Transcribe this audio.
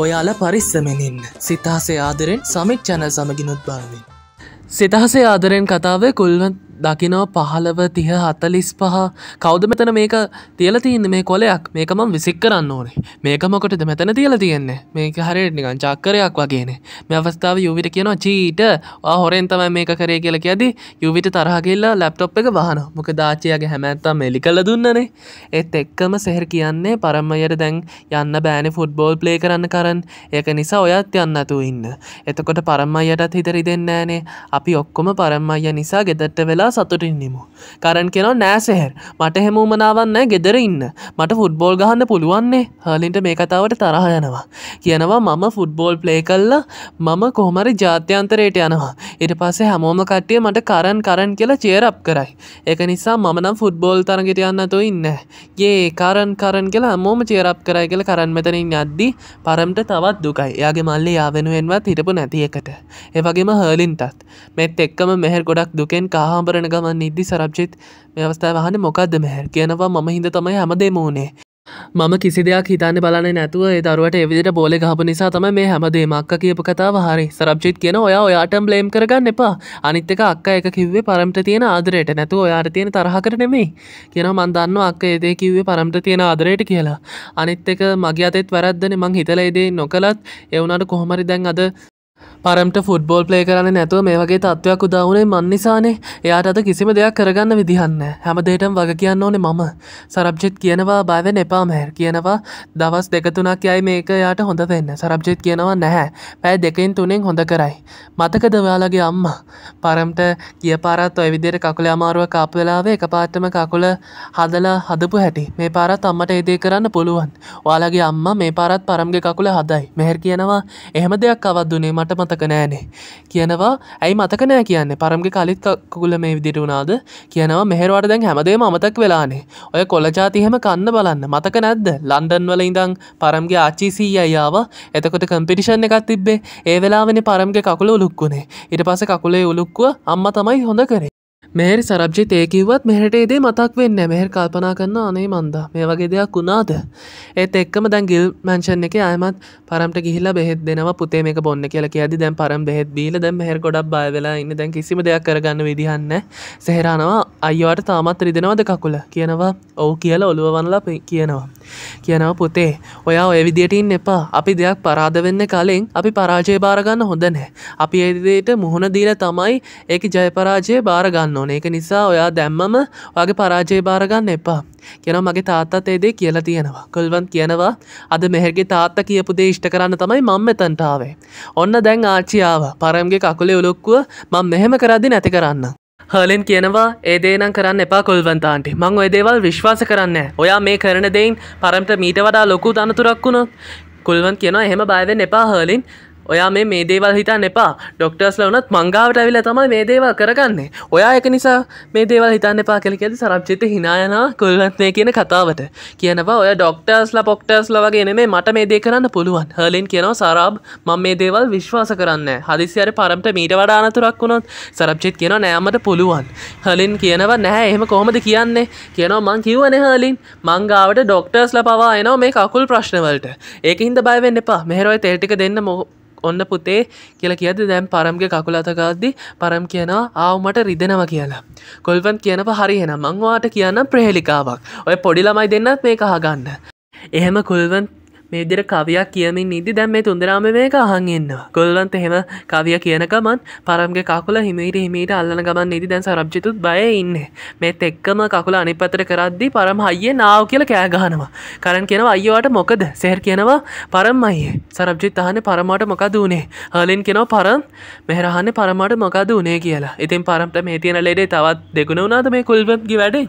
ඔයාල පරිස්සමෙනින් සිතහසේ ආදරෙන් සමිත් චැනල් සමගිනුත් බාවෙන්. සිතහසේ ආදරෙන් කතාව කොල්වන් දකිනෝ පහළව තිහ හතලිස් පහ කෞද මෙතන මේක තියල තියන්න මේ කොලයක් මේක මම විසික් කරන්න ඕනේ මේක මොකටද මෙතන තියල තියෙන්නේ මේක හරියට නිකන් චක්කරයක් වගේනේ මේ අවස්ථාව යුවිට කියනවා චීට හොරෙන් තමයි මේක කරේ කියල කියද යුවිට තරහගල්ලා ලැප්ටොප් එක වහන මොක දාචයාගේ හැමැත්තම් එලි කල දුන්නනේ ඒත් එක්කම සෙහර කියන්නේ පරම්මයට දැන් යන්න බෑනි ෆුට්බෝල් ප්ලේ කරන්න කරන්න ඒක නිසා ඔයත් යන්නතු ඉන්න එතකොට පරම්මයටත් හිතරි දෙන්නෑනේ අපි ඔක්කොම පරම්මය නිසා ගෙදට වෙලා වෙලා සතුටින්නෙමු. කරන් කෙන නෑසෙහෙර මට හෙමූමනාවන්න ගෙදර ඉන්න මට ෆුඩ්බෝල් ගහන්න පුළුවන්නේ හලින්ට මේ කතාවට තරහ යනවා. කියනවා මම ෆුඩ්බෝල් ප්ලේ කල්ලා මම කොහමරි ජාත්‍යන්තරයට යනවා. ඉට පස්සේ හැමෝම කට්ටිය මට කරන් කරන් කියලා චේරප් කරයි. එක නිසා මම නම් ෆුඩ්බෝල් තරගෙට යන්නතු ඉන්න. ඒ කරන් කරන් කියලා හමෝම චේරප් කරයි කියල කරන් මෙතනින් අද්දි පරම්ට තවත් දුකයි යාගේ මල්ලි යාවෙනුවෙන්වත් හිටපු නැති එකට. එවගේම හර්ලින්ටත් මෙත් එක්කම මෙහෙර ගොඩක් දුකෙන් කාහාම්බර කරන ගමන් ඉද්දි සරබ්ජිත් මේ අවස්ථාව හන මොකක්ද මෙහැර කියනවා ම හිද තමයි හැමදේම ඕනේ මම කිසි දෙයක් හිතන්න බලන නැතුව දරුවට එවිදිට බෝල ගහප නිසා තම මේ හැමදේ මක්ක කියප කතාව හරි සරබ්ජිත් කියන ඔයා ඔයාටම් බ්ලේම් කරගන්න එපා අනිත්තක අක්ක එක කිව්වේ පරම්ට තියෙන ආදරයට නැතු ඔයාට තියෙන තරහකට නෙමේ කියන මන්දන්න අක්ක ඒදේ කිව්වේ පරම්ට තියෙන ආදරයට කියලා අනිත් එක මගේ අතෙත් වැරද්දන මං හිතලයිදේ නොකළත් එවුනට කොහොමරි දැන් අද පරම්ට ෆුඩ්බෝල් ප්ලේ කරන්න නැතුව මේ වගේ තත්ත්වයක් උදවුනේ මන්නිසානේ එයාට අද කිසිම දෙයක් කරගන්න විදිහන්න හැමදේටම් වග කියන්න ඕනේ මම සරබ්ජෙත් කියනවා බයවෙන් එපා මැහර කියනවා දවස් දෙකතුනක් යයි මේක යාට හොඳ වෙන්න සරබ්ජෙත් කියනවා නැහැ පැය දෙකින් තුනෙන් හොඳ කරයි මතකද ඔයාලගේ අම්ම පරම්ට කිය පාරත් ඔය විදියට කකුල අමාරුව කාපු වෙලාවේ එක පාටම කකුල හදලා හදපු හැටි මේ පාරත් අම්මට ඒදේ කරන්න පුළුවන් ඔයාලගේ අම්මා මේ පාරත් පරම්ගේ කකුල හදයි මෙහැර කියනවා එහෙම දෙයක් අවදුනේ මට මත මතක නෑනේ කියනවා ඇයි මතක නෑ කියන්නේ පරම්ගි කලිත් කුල මේ විදිට වුණාද කියනවා මෙහෙරවට දැන් හැමදේ මතක් වෙලානේ ඔය කොලජාතිහෙම කන්න බලන්න මතක නැද්ද ලන්ඩන් වල ඉඳං පරම්ගේ ආච්චිසී අයාව එතකොට කම්පිටිෂන් එකත් තිබ්බේ ඒ වෙලාවෙන පරම්ගේ කකුල උලුක්කුණේ ඉට පස කකුලේ උලුක්කුව අම්ම තමයි හොඳ කරේ මෙහරි සරබ්ජිත ඒකිවත් මෙහටේදේ මතක් වෙන්න මෙහර කල්පනා කරන්න අනේ මන්ද මේ වගේ දෙයක් වුණාද ඒත් එක්කම දැන් ගිල් මංචන් එක අයමත් පරම්ට ගිහිල්ලා බෙහෙත් දෙනවා පුතේ මේක බොන්න කියලා කියද දැන් පරම් බෙහෙත් දීල දැන් මෙහර ගොඩක් බය වෙලා ඉන්න දැන් කිසිම දෙයක් කරගන්න විදිහන්න සෙහරනවා අයිවාට තාමත් රිදෙනවද කකුල කියනවා ඔව් කියලා ඔළුව වනලා කියනවා කියනවා පුතේ ඔයා ඔය විදිටඉන්න එපා අපි දෙයක් පරාද වෙන්න කලින් අපි පරාජය බාරගන්න හොඳ නෑ අපි එදට මුහුණ දීල තමයි ඒක ජයපරාජය බාරගන්න ඕන ඒක නිසා ඔයා දැම්මම වගේ පරාජය භාරගන්න එපා කියන මගේ තාත්තත් ඒදේ කියලා තියෙනවා කොල්වන් කියනවා අද මෙහෙගේ තාත්ත කියපු දේ ෂ්ට කරන්න තමයි මං මෙතන්ටාවේ ඔන්න දැන් ආච්චියාව පරම්ගේ කකුලේ උලොක්කුව මං මෙහෙම කරදි නැති කරන්න හලෙන් කියනවා ඒදේනම් කරන්න එපා කොල්වන්තාන්ටි මං ඔය දේවල් විශ්වාස කරන්න ඔයා මේ කරන දෙයින් පරම්ට මීට වඩා ලොකු තනතුරක් වුණොත් කොල්වන් කියනවා එහෙම බයවෙන් එපා හලින් ඔයා මේ මේ දේවල් හිතන්න එපා ඩොක්ටර්ස්ල වනත් මංගාවට ඇවිල තමයි මේ දේවල් කරගන්නේ ඔයා එක නිසා මේ දේවල් හිතන්න එපා කලිකෙද සරච්චිත හිනායන කොල්ලත්නය කියන කතාවට කියනවා ඔය ඩොක්ටර්ස්ල පොක්ටර්ස්ල වගේ නෙමේ මට මේ දේ කරන්න පුළුවන් හලින් කියනවා සරාබ් මං මේ දේවල් විශ්වාස කරන්න හදිසියට පරම්ට මීට වඩානතුරක් වුණොත් සරප්චිත් කියන නෑමට පුළුවන් හලින් කියනවා නැහැ එහෙම කොහොමද කියන්නේ කියනවා මං කිව්වන හලින් මංගාවට ඩොක්ටර්ස්ල පවා එනවා මේ කකුල් ප්‍රශ්නවලට ඒක හින්ද බයවෙන්න එපා මෙහරොයි තෙල්ටික දෙන්න මොහ ඔන්න පුතේ කියලා කියද දැම් පරම්ගේ කකුලතකාද්දි පරම් කියනවා ආවමට රිදෙනව කියලා. කොල්වන් කියනව හරිහෙන මංවාට කියන්න ප්‍රහෙලිකාවක් ඔය පොඩි ළමයි දෙන්නත් මේ කහගන්න. එහෙම කොල්වන් මේ විදිර කවියක් කියමින් නිදි දැම් මේ තුන්දරාම මේක අහන්ගන්නවා කොල්ලන්ත එහෙම කවිය කියනකමත් පරම්ගේ කකුල හිමීට හිමීට අල්ලන ගමන් නිදි දැන් සරබ්ජිතුත් බය ඉන්න මෙත් එක්කම කකුල අනිපතර කරද්දි පරම් අයියේ නාව කියල කෑගහනවා කරන් කෙනවා අයවාට මොකද සෙහර කියනවා පරම් අයියේ සරබ්ජිත් අහන පරමට මොකද වනේ හලින් කෙනව පරම් මෙහරහන්න පරමට මොකද වනේ කියලා ඉතින් පරම්ට මේ තියෙන ලෙඩේ තවත් දෙගුණ වනාද මේ කුල්වගේ වැඩේ